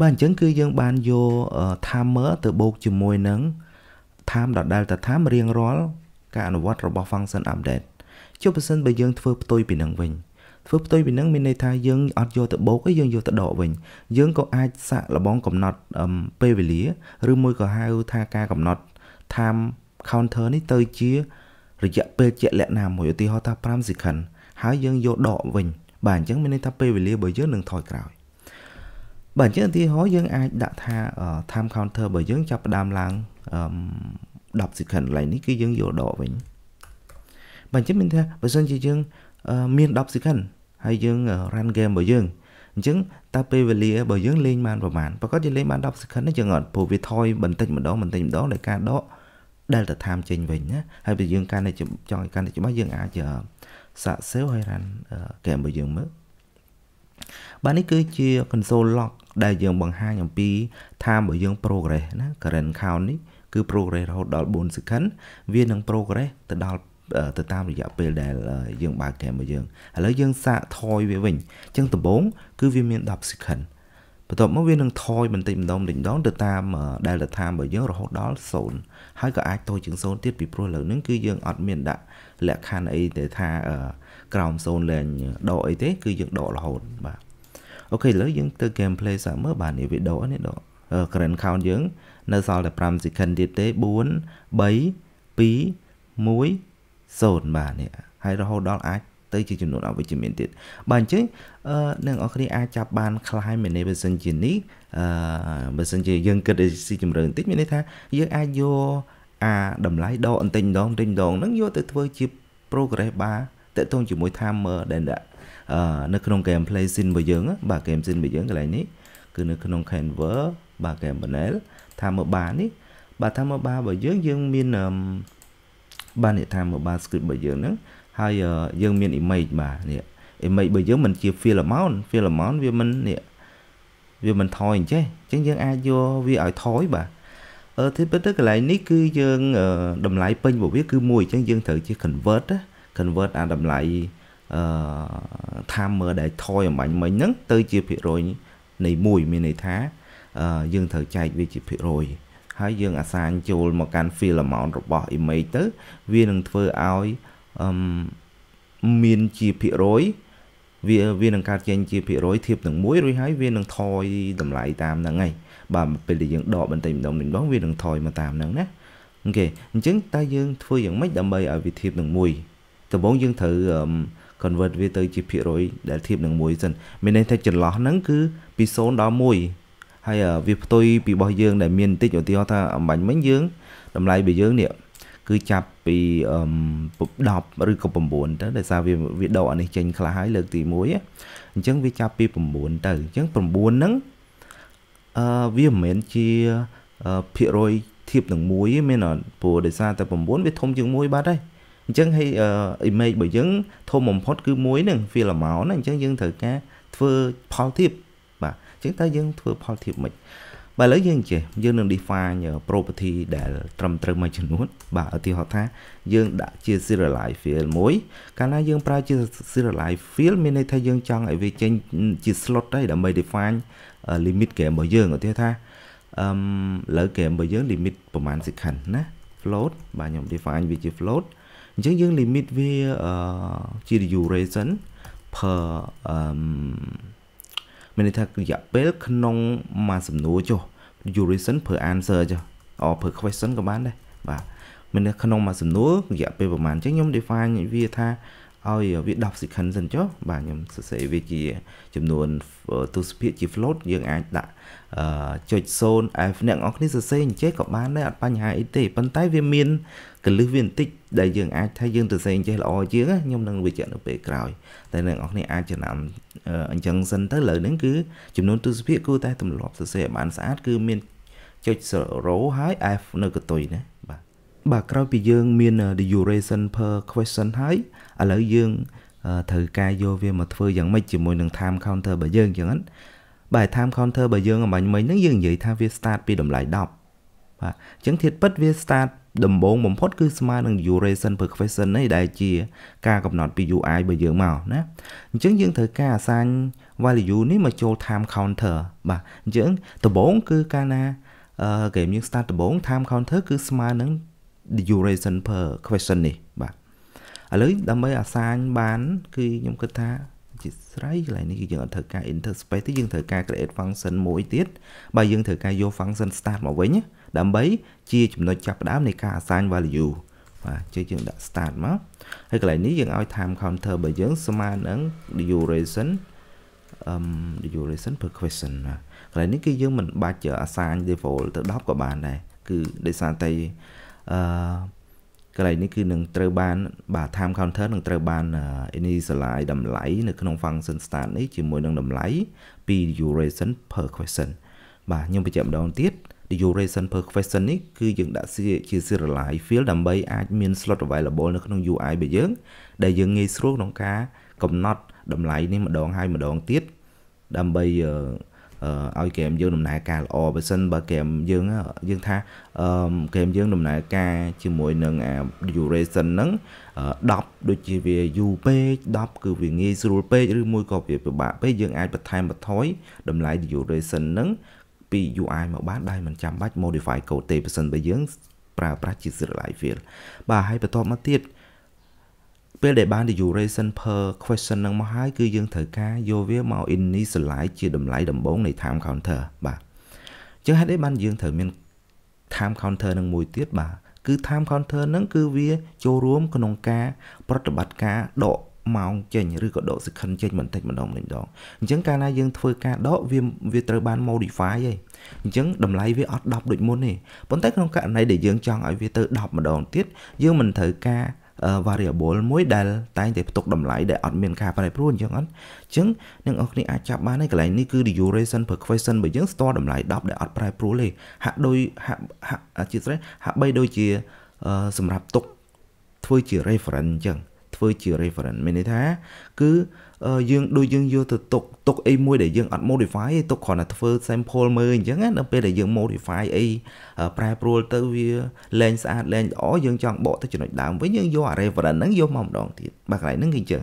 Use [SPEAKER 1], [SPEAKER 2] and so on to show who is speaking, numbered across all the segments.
[SPEAKER 1] បាទអញ្ចឹងគឺយើងបានយក timer ទៅបូកជាមួយនឹង time ដដែលទៅ time រៀងរាល់ការអនុវត្ត របស់ function update ចុះបើសិនបើយើងធ្វើផ្ទុយពីនឹងវិញធ្វើផ្ទុយពីនឹងមានន័យថាយើងអត់យកទៅបូកទេយើងយកទៅដកវិញយើងក៏អាចសាក់លបងកំណត់ពេលវេលាឬមួយក៏ហៅថាការកំណត់ time counter នេះទៅជារយៈពេលជាក់លាក់ណាមួយឧទាហរណ៍ថា5 second ហើយយើងយកដកវិញ បាទអញ្ចឹងមានន័យថាពេលវេលារបស់យើងនឹងថយក្រោយបើអញ្ចឹងឧទាហរណ៍យើងអាចដាក់ថា time counter របស់យើងចាប់ផ្ដើមឡើង10 second ឡើងនេះគឺយើងយកដកវិញបើអញ្ចឹងមានថាបើសិនជាយើងមាន10 second ហើយយើង run game របស់យើងអញ្ចឹងតើពេលវេលារបស់យើងលេងបានប្រហែលប្រកបយើងលេងបាន10 second ទេយើងអត់ព្រោះវាថយបន្តិចម្ដងបន្តិចម្ដងដោយការដក delta time ចេញវិញណាហើយបើយើងកាន់តែចង់ឲ្យកាន់តែច្បាស់យើងអាចសាក់ save ហើយ run game របស់យើងមើលបាទនេះគឺជា console log ដែលយើងបង្ហាញអំពីថាបើយើង progress ណា current count នេះគឺ progress រហូតដល់4 second វានឹង progress ទៅដល់ទៅតាមរយៈពេលដែល យើងបើក game របស់យើងឥឡូវយើងសាកថយវាវិញអញ្ចឹងដំបូង គឺវាមាន10 second បន្ទាប់មកវានឹងថយបន្តិចម្ដងបន្តិចម្ដងទៅតាម delta time របស់យើងរហូតដល់0ហើយក៏អាចតូចជាង0ទៀតពីព្រោះលើនឹងគឺយើងអត់មានដាក់លក្ខខណ្ឌអីទេថាក្រោម0លែងដកអីទេ គឺយើងដករហូតបាទអូខេឥឡូវយើងទៅ gameplay សើមើលបាទនេះវីដេអូនេះដក current count យើង នៅសល់តែ5 second ទៀតទេ4 3 2 1 0បាទនេះហើយរហូតដល់អាចទៅជាចំនួនអវិជ្ជមានទៀតបាទអញ្ចឹងអឺអ្នកនរគ្នាអាចចាប់បានคล้ายមែនទេបើសិនជានេះអឺបើសិនជាយើងគិតឲ្យស៊ីជំរឿនបន្តិចមានន័យថា យើងអាចយកអាតម្លៃដកបន្តិចម្ដងបន្តិចម្ដងហ្នឹងយកទៅធ្វើជា progress bar តកតងជាមួយ timer ដែលដាក់នៅក្នុង game play scene របស់យើង បាទ game scene របស់យើងកន្លែងនេះគឺនៅក្នុង Canva បាទ game panel ថាមើលបាននេះ បាទថាមើលបានរបស់យើងយើងមានបាទនេះថាមើលបាន script របស់យើងហ្នឹង ហើយយើងមាន image បាទនេះ image របស់យើងมันជា fill amount fill amount វាមិននេះវាមិនថយអញ្ចេះអញ្ចឹងយើងអាចយកវាឲ្យថយបាទអឺទីពិតទៅកន្លែងនេះគឺយើងតម្លៃពេញរបស់វាគឺមួយអញ្ចឹងយើងត្រូវជា convert convert អាតម្លៃអឺ timer ដែលថយអំបញ្ញមិញហ្នឹង ទៅជាភាគរយ នៃ1មានន័យថាយើងត្រូវចែកវាជាភាគរយហើយយើង អាសាញចូលមកកាន់ field amount របស់ image ទៅវានឹងធ្វើឲ្យអឺមានជាភាគរយ វាវានឹងកើតចេញជាភាគរយធៀបនឹង1រួចហើយវានឹងថយតម្លៃតាមហ្នឹងហើយបាទពេលដែលយើងដកបន្តិចម្ដងម្ដងវានឹងថយមកតាមហ្នឹងណាអូខេអញ្ចឹងតើយើងធ្វើយ៉ាងម៉េចដើម្បីឲ្យវាធៀបនឹង1ដំបូងយើងត្រូវអឺ convert វាទៅជាភាគរយដែលធៀបនឹង1សិនមានន័យថាចន្លោះហ្នឹងគឺពី0ដល់1ហើយវាផ្ទុយពីរបស់យើង ដែលមានបន្តិចឧទាហរណ៍ថាអំបញ្ញមិញយើងតម្លៃរបស់យើងនេះគឺចាប់ពី10ឬក៏9ទៅដោយសារវាវាដកអានេះចេញខ្លះហើយលើកទី1អញ្ចឹងវាចាប់ពី9ទៅអញ្ចឹង9ហ្នឹងអឺវាមិនមែនជាភាគរយធៀបនឹង1ទេមែនអត់ព្រោះដោយសារតែ9វាធំជាង1បាត់ហើយអញ្ចឹងហើយ image របស់យើងធំបំផុត គឺមួយនឹង fill amount ណាអញ្ចឹងយើងត្រូវការធ្វើផលធៀបបាទអញ្ចឹងតើយើងធ្វើផលធៀបមិនបើឥឡូវយើងចេះយើងនឹង define property ដែលត្រឹមត្រូវមួយចំនួនបាទឧទាហរណ៍ថា យើងដាក់ជា serialize field មួយកាលណាយើងប្រើជា serialize field មានន័យថាយើងចង់ឲ្យវាចេញជា slot ដែរដើម្បី define limit game របស់យើងឧទាហរណ៍ថាអឺលើ game របស់យើង limit ប្រហែល second ណា float បាទខ្ញុំ define វាជា float អញ្ចឹងយើង limit វាជា duration per អឺមានន័យថារយៈពេល ក្នុងមួយសំណួរចុះ duration per answer ចុះអូ per question ក៏បានដែរបាទមានក្នុងមួយសំណួររយៈពេលប្រហែលអញ្ចឹងខ្ញុំ define វាថាឲ្យវា10 second សិនចុះបាទខ្ញុំសរសេរវាជាចំនួនទស្សភាគជា float យើងអាចដាក់ចុច0 f អ្នកនរគ្នាសរសេរអញ្ចេះក៏បានដែរអត់បញ្ហាអីទេប៉ុន្តែ វាមានកលឹះវាបន្តិចដែលយើងអាចថាយើងសរសេរអញ្ចេះល្អជាងខ្ញុំនឹងវាចាក់នៅពេលក្រោយតែអ្នកនរគ្នាអាចចំណាំអញ្ចឹងសិនទៅលើនឹងគឺចំនួនទស្សភាគគួរតែទម្លាប់សរសេរឲ្យបានស្អាតគឺមានចុច0ហើយ f នៅកតុយណាបាទបាទក្រោយពីយើងមាន the duration per question ហើយឥឡូវយើងត្រូវការយកវាមកធ្វើយ៉ាងម៉េចជាមួយនឹង time counter របស់យើងអញ្ចឹងណាបាទ time counter របស់យើងអំបញ្ញមិញហ្នឹងយើងនិយាយថាវា start ពីតម្លៃ10បាទអញ្ចឹងធាតពិតវា start ដំបូងបំផុតគឺស្មើនឹង duration per question នេះដែលជាការកំណត់ពី UI របស់យើងមកណាអញ្ចឹងយើងត្រូវការអាសាញ value នេះមកចូល time counter បាទអញ្ចឹងដំបូងគឺកាលណាអឺ game យើង start ដំបូង time counter គឺស្មើនឹង duration per question នេះបាទឥឡូវដើម្បីអាសាញបាន គឺខ្ញុំគិតថាជាស្រ័យកន្លែងនេះគឺយើងអត់ត្រូវការ enter space ទេយើងត្រូវការ create function មួយទៀតបើយើងត្រូវការយក function start មកវិញដើម្បីជាចំណុចចាប់ផ្ដើមនៃការ assign value បាទជាយើងដាក់ start មកហើយកន្លែងនេះយើងឲ្យ time counter របស់យើងស្មើនឹង duration អឹម duration per question ណាកន្លែងនេះគឺយើងមិនបាច់ assign default ទៅ10ក៏បានដែរគឺដោយសារតែអឺកន្លែងនេះគឺនឹងត្រូវបានបាទ time counter នឹងត្រូវបាន initialize តម្លៃនៅក្នុង function start នេះជាមួយនឹងតម្លៃ2 duration per question បាទខ្ញុំបញ្ជាក់ម្ដងទៀត duration per question នេះគឺយើងដាក់ជា serialize field ដើម្បីអាចមាន slot available នៅក្នុង UI របស់យើងដែលយើងងាយស្រួលក្នុងការកំណត់តម្លៃនេះម្ដងហើយម្ដងទៀតដើម្បីឲ្យ game យើងដំណើរការល្អបើសិនបើ game យើងយើងថា game យើងដំណើរការជាមួយនឹង duration ហ្នឹង10ដូចជាវាយូរពេក10គឺវាងាយស្រួលពេកឬមួយក៏វាពិបាកពេកយើងអាចបន្ថែមបន្ថយតម្លៃ duration ហ្នឹងពី UI មកបានដែលមិនចាំបាច់ modify code ទេបើសិនបើយើងប្រើប្រាស់ជា serial file បាទហើយបន្ទាប់មកទៀតអឺពេលដែលបាន duration per question នឹងមកហើយគឺយើងត្រូវការយកវាមក initialize ជាតម្លៃដំបូងនៃ time counter បាទអញ្ចឹងហេតុអីបានយើងត្រូវមាន time counter នឹងមួយទៀតបាទគឺ time counter នឹងគឺវា ចូលរួម ក្នុងការប្រតិបត្តិការដកម៉ោងចេញឬក៏ដក second ចេញបន្តិចម្ដងម្ដងអញ្ចឹងកាលណាយើងធ្វើការដកវាវាត្រូវបាន modify ហើយអញ្ចឹងតម្លៃវាអត់10ដូចមុនទេប៉ុន្តែក្នុងករណីដែលយើងចង់ឲ្យវាទៅ10ម្ដងទៀតយើងមិនត្រូវការ variable មួយដែលតែងតែផ្ទុកតម្លៃដែលអត់មានការប្រែប្រួលអញ្ចឹងអត់អញ្ចឹងអ្នកនរគ្នាអាចចាប់បានហើយកន្លែងនេះគឺ duration per question បើយើងស្ទាល់តម្លៃ10ដែលអត់ប្រែប្រួលទេហាក់ដូចហាក់ជាស្រេចហាក់បី ដូចជាសម្រាប់ទុកធ្វើជា reference អញ្ចឹង ធ្វើជា reference មានន័យថាគឺយើងដូចយើងយកទៅទុកទុកអីមួយដែលយើងអត់ modify ទេទុកគ្រាន់តែធ្វើ sample មើលអញ្ចឹងណាដល់ពេលដែលយើង modify អីប្រែប្រួលទៅវា លែងស្អាតលែងល្អយើងចង់បកទៅចំណុចដើមវិញយើងយក reference ហ្នឹងយកមកម្ដងទៀតបាទកន្លែងហ្នឹងគឺអញ្ចឹង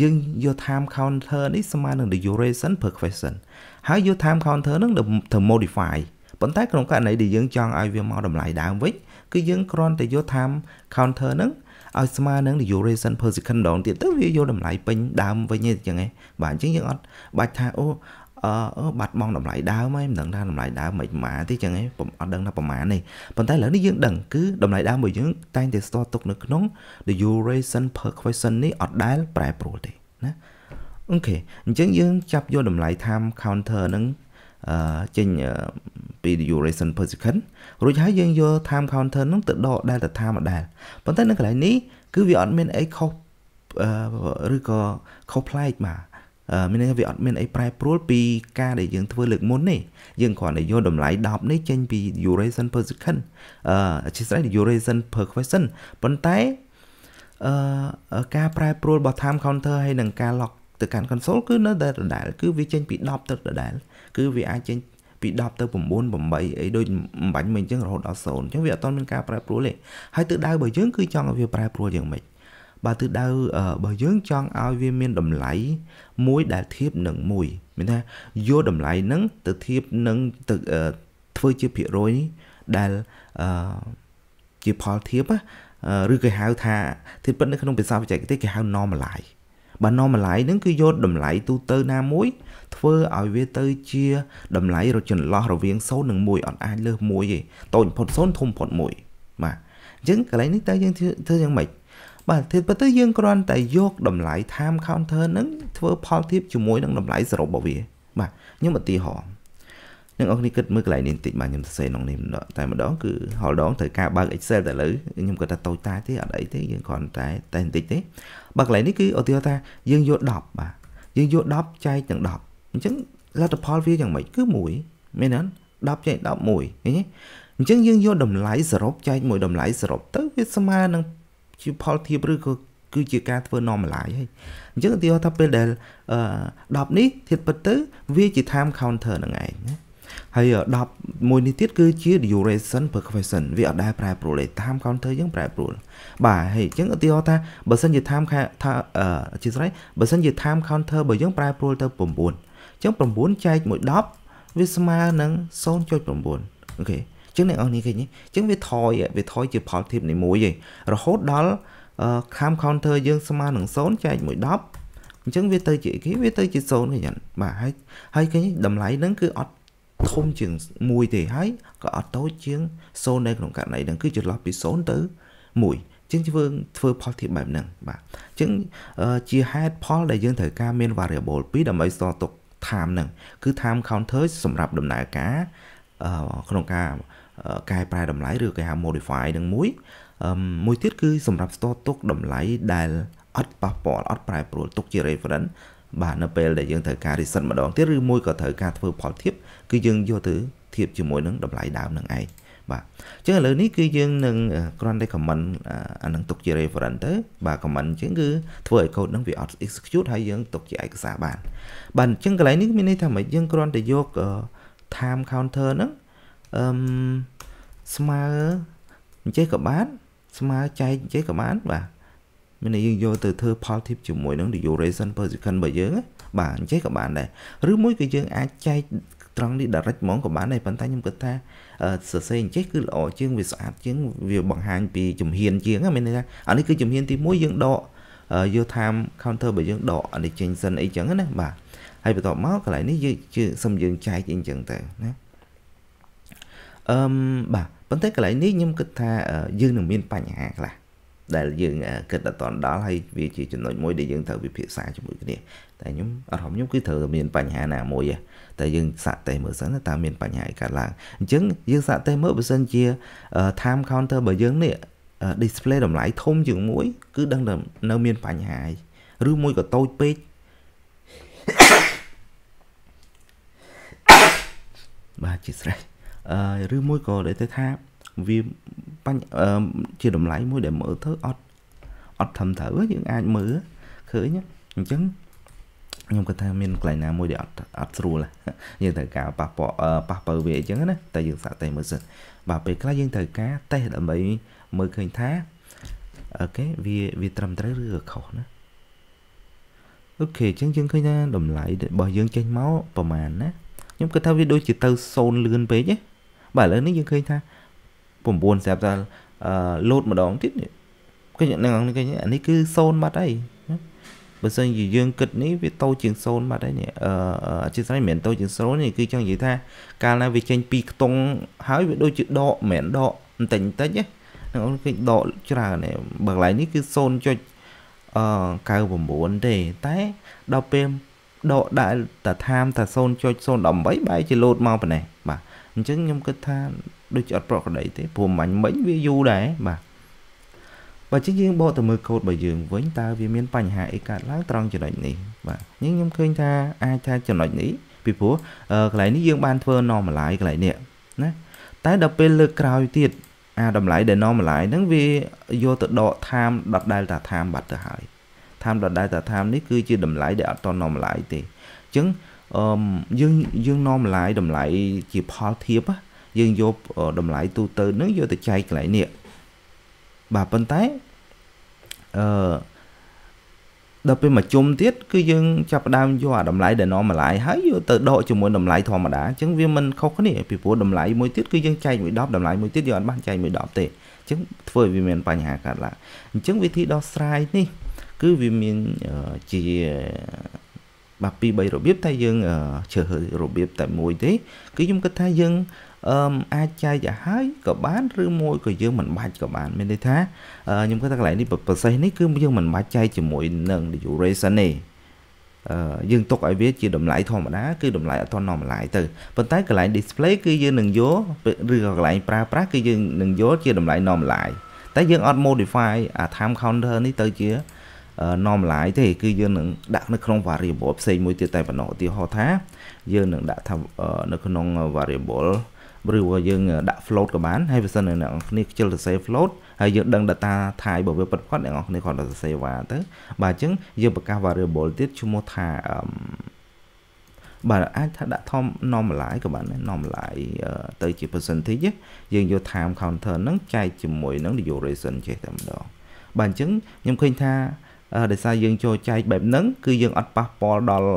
[SPEAKER 1] យើងយក time counter នេះស្មើនឹង duration per question ហើយយក time counter ហ្នឹងទៅ modify ប៉ុន្តែក្នុងករណីដែលយើងចង់ឲ្យវាមកតម្លៃដើមវិញគឺយើងគ្រាន់តែយក time counter ហ្នឹងឲ្យស្មើនឹង duration per second ម្ដងទៀតទៅវាយកតម្លៃពេញដើមវិញទេអញ្ចឹងឯងបាទអញ្ចឹងយើងអត់បាច់ថាអូអឺបាត់បង់តម្លៃដើមហើយមិនដឹងថាតម្លៃដើមមិនម៉ាទេចឹងឯងអត់ដឹងថាប្រមាណទេប៉ុន្តែឥឡូវនេះយើងដឹងគឺតម្លៃដើមរបស់យើងតែងតែស្ទល់ទុកនៅក្នុង the duration per question នេះអត់ដែលប្រែប្រួលទេណាអូខេអញ្ចឹងយើង ចាប់យកតម្លៃ time counter ហ្នឹងចេញពី duration per second រួចហើយយើងយក time counter នឹងទៅដក delta time មកដែរប៉ុន្តែនៅកន្លែងនេះគឺវាអត់មានអីខុសឬក៏ខុសប្លែកបាទមានន័យថាវាអត់មានអីប្រែប្រួលពីការដែលយើងធ្វើលើកមុននេះយើងគ្រាន់តែយកតម្លៃ10នេះចេញពី duration per second អឺអធិស្ឋាន duration per question ប៉ុន្តែអឺការប្រែប្រួលរបស់ time counter ហើយនឹងការ log ទៅកាន់ console គឺនៅតែដដែល គឺ វាចេញពី10ទៅដដែលគឺវាអាចចេញពី10ទៅ9 8អីដូចបំបញ្ញមិញអញ្ចឹងរហូតដល់0អញ្ចឹងវាអត់ទាន់មានការប្រែប្រួលទេហើយទិសដៅរបស់យើងគឺចង់ឲ្យវាប្រែប្រួលយ៉ាងម៉េចបើទិសដៅរបស់យើងចង់ឲ្យវាមានតម្លៃមួយដែលធៀបនឹងមួយ មានថាយកតម្លៃហ្នឹងទៅធៀបនឹងទៅធ្វើជាភាគរយដែលជាផលធៀបឬគេហៅថាធៀបពិតនៅក្នុងភាសាបច្ចេកទេសគេហៅ normalize បើនាំម្លាយនឹងគឺយកតម្លៃទូទៅណាមួយធ្វើឲ្យវាទៅជាតម្លៃរចន្លោះរវាង0និង1អត់អាចលើស1ទេតូចបំផុត0ធំបំផុត1បាទអញ្ចឹងកន្លែងនេះតើយើងធ្វើយ៉ាងម៉េចបាទធៀបពិតទៅយើងគ្រាន់តែយកតម្លៃ time counter នឹងធ្វើ ផលធៀបជាមួយនឹងតម្លៃសរុបរបស់វា បាទខ្ញុំឧទាហរណ៍នឹងអរគុណគិតមើលកន្លែងនេះបន្តិចបាទខ្ញុំសរសេរក្នុងនេះតែម្ដងគឺហល់ដងត្រូវការបើក Excel តែឥឡូវខ្ញុំគាត់ថាតូចតាចទេអត់អីទេយើងគ្រាន់តែតែបន្តិចទេបើកន្លែងនេះគឺឧទាហរណ៍ថាយើងយក10បាទយើងយក10ចែកទាំង10អញ្ចឹងលទ្ធផលវាយ៉ាងម៉េចគឺ1មែនទេ10ចែក11ឃើញទេអញ្ចឹងយើងយកតម្លៃសរុបចែកមួយតម្លៃសរុបទៅ វាស្មើនឹងជាផលធៀបឬក៏គឺជាការធ្វើ normalize ហើយអញ្ចឹងឧទាហរណ៍ថាពេលដែល10នេះធៀបពិតទៅវាជា time counter ហ្នឹងឯងណាហើយ10មួយនេះទៀតគឺជា duration perquisition វាអត់ដែលប្រែប្រួលទេ time counter យើងប្រែប្រួលបាទហើយអញ្ចឹងឧទាហរណ៍ថាបើសិនជា time ថាអធិស្ឋានបើសិនជា time counter របស់យើងប្រែប្រួលទៅ9អញ្ចឹង9ចែកមួយ10វាស្មើនឹង0.9អូខេចឹងអ្នកនរនេះឃើញទេចឹងវាថយវាថយជាផលធៀបនីមួយឯងរហូតដល់ cam counter យើងស្មើនឹង0ចែក1 10អញ្ចឹងវាទៅជាគេវាទៅជា0ឃើញបាទហើយហើយឃើញតម្លៃហ្នឹងគឺអត់ធំជាង1ទេហើយក៏អត់តូចជាង0នៅក្នុងករណីហ្នឹងគឺចន្លោះពី0ទៅ1ជាងយើងធ្វើផលធៀបបែបហ្នឹងបាទអញ្ចឹងជាហេតុផលដែលយើងត្រូវការមាន variable 2ដើម្បីស្ទរទុក time ហ្នឹងគឺ time counter សម្រាប់ដំណើរការក្នុងការកែប្រែតម្លៃឬគេហៅ modify នឹងមួយ មួយទៀតគឺ សម្រាប់ស្ទរទុកតម្លៃដែលអត់ប៉ះពាល់អត់ប្រែប្រួលទុកជា reference បាទនៅពេលដែលយើងត្រូវការ reset ម្ដងទៀតឬមួយក៏ត្រូវការធ្វើផលធៀបគឺយើងយកទៅធៀបជាមួយនឹងតម្លៃដើមនឹងឯងបាទអញ្ចឹងឥឡូវនេះគឺយើងនឹងគ្រាន់តែ comment អានឹងទុកជា reference ទៅបាទ comment អញ្ចឹងគឺធ្វើឲ្យកូដនឹងវាអត់ execute ហើយយើងទុកជាឯកសារបានបាទអញ្ចឹងកន្លែងនេះមានន័យថាម៉េចយើងគ្រាន់តែយក time counter ហ្នឹងអឹមស្មើអញ្ចេះក៏បានស្មើចែកអញ្ចេះក៏បានបាទមានន័យយើងយកទៅធ្វើផលធីបជាមួយនឹង duration per second របស់យើង បាទអញ្ចឹងក៏បានដែរឬមួយគឺយើងអាចចែកត្រង់នេះ direct ហ្មងក៏បានដែរប៉ុន្តែខ្ញុំគិតថាសរសេរអញ្ចេះគឺល្អជាងវាស្អាត ជាងវាបង្ហាញពីជំហានជាងមានន័យថាអានេះគឺជំហានទី1យើងដកយក time counter របស់យើងដកអានេះចេញសិនអីចឹងណាបាទហើយបន្ទាប់មកកន្លែងនេះយើងសុំយើងចែកអីចឹងទៅណាអឹមបាទប៉ុន្តែកន្លែងនេះខ្ញុំគិតថាយើង នឹងមានបញ្ហាខ្លះដែលយើងគិតអត់តន់ដល់ហើយវាជាចំណុចមួយដែលយើងត្រូវវិភាសាជាមួយគ្នាតែខ្ញុំអារម្មណ៍ខ្ញុំគឺត្រូវតែមានបញ្ហាណាមួយតែយើងសាកតេមើលសិនតើមានបញ្ហាអីកើតឡើងអញ្ចឹងយើងសាកតេមើលបើសិនជា time counter របស់យើងនេះ display តម្លៃធំជាងមួយ គឺដឹងតែនៅមានបញ្ហាឬមួយក៏តូចពេកបាទជាស្រេចអឺឬមួយក៏ដូចទៅថាវាបញ្ជាតម្លៃមួយដែលមើលទៅអត់អត់ធំត្រូវយើងអាចមើលឃើញអញ្ចឹងខ្ញុំគាត់ថាមានកន្លែងណាមួយដែលអត់អត់ស្រួលយើងត្រូវការប៉ះពប៉ះបើវាអញ្ចឹងណាតែយើងសាក់តែមើលសិនបាទពេលខ្លះយើងត្រូវការតេសដើម្បីមើលឃើញថាអូខេវាវាត្រឹមត្រូវឬក៏ខុសណាអូខេអញ្ចឹងយើងឃើញថាតម្លៃរបស់យើងចេញមកប្រហែលណាខ្ញុំគិតថាវាដូចជាទៅ0លឿនពេកហ៎បាទឥឡូវនេះយើងឃើញថា9ស្រាប់តែលូតម្ដងទៀតគេនឹងគេអានេះគឺ0បាត់ហើយបើសិនជាយើងគិតនេះវាតូចជាង0បាត់ហើយនេះអឺអធិស្ឋានមិនមែនតូចជាង0នេះគឺចង់និយាយថា កាលណាវាចេញពីខ្ទង់ហើយវាដូចជាដកមិនមែនដកបន្តិចបន្តិចណានឹងអូនគេដកច្រើនបើកន្លែងនេះគឺ0.99ទេតែដល់ពេលដកដាក់តាតាមតា0.018បែរជាលោតមកប៉ុណ្ណេះបាទអញ្ចឹងខ្ញុំគិតថាដូចជាអត់ប្រក្រតីទេព្រោះមាញ់មិញវាយូរដែរបាទបើជាយើងបកទៅមើលកូដរបស់យើងវិញតើវាមានបញ្ហាអីកើតឡើងត្រង់ចំណុចនេះបាទយើងខ្ញុំឃើញថាអាចថាចំណុចនេះពីព្រោះកន្លែងនេះយើងបានធ្វើ normalize កន្លែងនេះណាតែដល់ពេលលើកក្រោយទៀតអាតម្លៃដែល normalize ហ្នឹងវាយកទៅដក time ដដែលតា time បាត់ទៅហើយ time ដដែលតា time នេះគឺជាតម្លៃដែលអត់ត normalize ទេអញ្ចឹងអឺយើងយើងនាំម្លាយតម្លៃជាផលធៀបយើងយកតម្លៃទូទៅនឹងយកទៅចែកកន្លែងនេះបាទប៉ុន្តែអឺដល់ពេលមកជុំទៀតគឺយើងចាប់ផ្ដើមយកអាតម្លៃដែលនាំម្លាយហើយយកទៅដកជាមួយតម្លៃធម្មតាអញ្ចឹងវាមិនខុសគ្នាពីព្រោះតម្លៃមួយទៀតគឺយើងចែកមួយ10តម្លៃមួយទៀតយើងអត់បានចែកមួយ10ទេអញ្ចឹងធ្វើឲ្យវាមានបញ្ហាកើតឡើងអញ្ចឹងវិធីដោះស្រាយនេះគឺវាមានជាបាទពីរបីរបៀបតែយើងជ្រើសរើសរបៀបតែមួយទេ គឺខ្ញុំគិតថាយើងអឺអាចចែកទៅហើយក៏បានឬមួយក៏យើងមិនបាច់ក៏បានមានន័យថាខ្ញុំគិតថាកន្លែងនេះប្រសិទ្ធនេះគឺយើងមិនបាច់ចែកជាមួយនឹង duration ទេអឺយើងទុកឲ្យវាជាតម្លៃធម្មតាគឺតម្លៃអត់ធម្មតាទៅប៉ុន្តែកន្លែង display គឺយើងនឹងយកឬក៏កន្លែងប្រើប្រាស់គឺយើងនឹងយកជាតម្លៃ normal តែយើងអត់ modify អា time counter នេះទៅជា normalize ទេគឺយើងនឹងដាក់នៅក្នុង variable ផ្សេងមួយទៀតតែប៉ុណ្ណោះឧទាហរណ៍ថា យើងនឹងដាក់ថា នៅក្នុង variable ឬក៏យើង ដាក់ float ក៏បានហើយបើសិនអ្នកនរគ្នាខ្ជិលសរសេរ float ហើយយើងដឹង data type របស់វាពិតប្រាកដអ្នកនរគ្នាគាត់សរសេរវ៉ាទៅបាទអញ្ចឹងយើងប្រកាស variable ទៀតឈ្មោះថាបាទអាចថាដាក់ thom normalize ក៏បានដែរ normalize ទៅជា percentage យើងយក time counter ហ្នឹងចែកជាមួយនឹង duration ចេះតែម្ដងបាទអញ្ចឹងខ្ញុំឃើញថាដោយសារយើងចូលចែកបែបហ្នឹងគឺយើងអត់ប៉ះពាល់ដល់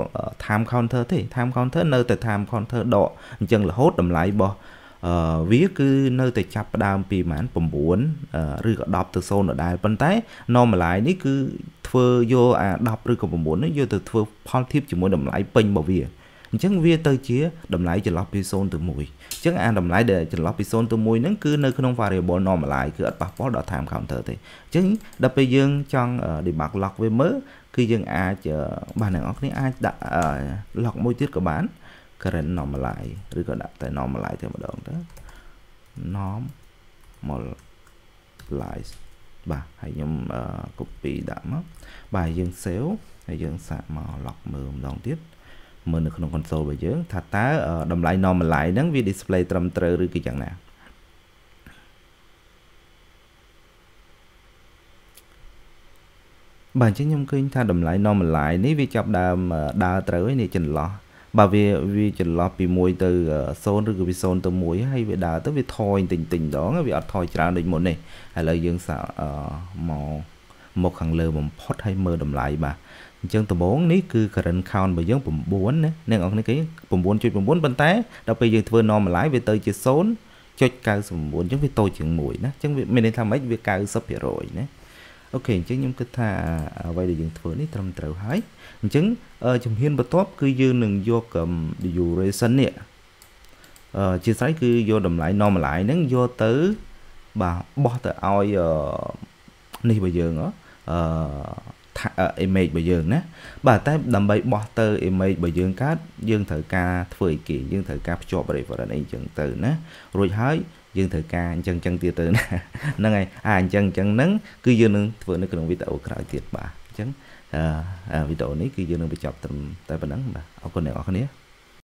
[SPEAKER 1] time counter ទេ time counter នៅតែ time counter ដកអញ្ចឹងរហូតតម្លៃរបស់អឺវាគឺនៅតែចាប់ផ្ដើមពីប្រហែល9ឬក៏10ទៅ0ដដែលប៉ុន្តែ normalize នេះគឺធ្វើយកអា10ឬក៏9នេះយកទៅធ្វើផលធៀបជាមួយតម្លៃពេញរបស់វាអញ្ចឹងវា ទៅជាតម្លៃចន្លោះពី0ទៅ1អញ្ចឹងអាតម្លៃដែលចន្លោះពី0ទៅ1ហ្នឹងគឺនៅក្នុង variable normalize គឺអត់ប៉ះពាល់ដល់ time counter ទេអញ្ចឹងដល់ពេលយើង ចង់ debug log វាមើលគឺយើងអាចបាទអ្នកនរគ្នាអាចដាក់ log មួយទៀតក៏បាន current normalize ឬក៏ដាក់តែ normalize តែម្ដងទៅ norm normalize បាទហើយខ្ញុំ copy ដាក់មកបាទយើង save ហើយយើង សាកមក log មើលម្ដងទៀតមើលនៅក្នុង console របស់យើង ថាតើតម្លៃ normalize ហ្នឹងវា display ត្រឹមត្រូវឬគឺយ៉ាងណាបាទអញ្ចឹងខ្ញុំឃើញថាតម្លៃ normalize នេះវាចាប់ដើមដើរត្រូវហើយនេះចន្លោះបាទវាវាចន្លោះពី1ទៅ0ឬក៏ពី0ទៅ1ហើយវាដើរទៅវាថយតិចតិចម្ដង វាអត់ថយច្រើនដូចមុននេះឥឡូវយើងសាកមកមកខាងលើបំផុតហើយមើលតម្លៃបាទអញ្ចឹងដំបូងនេះគឺ current count របស់យើង9ណាអ្នកនរគ្នាគេ9.9ប៉ុន្តែដល់ពេលយើងធ្វើ normalize វាទៅជា0.99អញ្ចឹងវាតូចជាង1ណាអញ្ចឹងមានន័យថាម៉េចវា90%ណាអូខេអញ្ចឹងខ្ញុំគិតថាអ្វីដែលយើងធ្វើនេះត្រឹមត្រូវហើយអញ្ចឹងជំហានបន្ទាប់ គឺយើងនឹងយក duration នេះអឺជាស្រ័យគឺយកតម្លៃ normalize ហ្នឹងយកទៅបាទបោះទៅឲ្យនេះរបស់យើងអឺ image របស់យើងណាបាទតែដើម្បីបោះទៅ image របស់យើងកើតយើងត្រូវការធ្វើអីគេយើងត្រូវការភ្ជាប់ reference អីចឹងទៅណារួចហើយយើងត្រូវការអញ្ចឹងអញ្ចឹងទៀតទៅណាហ្នឹងហើយអាអញ្ចឹងអញ្ចឹងហ្នឹងគឺយើងនឹងធ្វើនៅក្នុងវីដេអូក្រោយទៀតបាទអញ្ចឹងវីដេអូនេះគឺយើងនឹងបញ្ចប់ត្រឹមតែប៉ុណ្្នឹងបាទអរគុណអ្នកនរគ្នា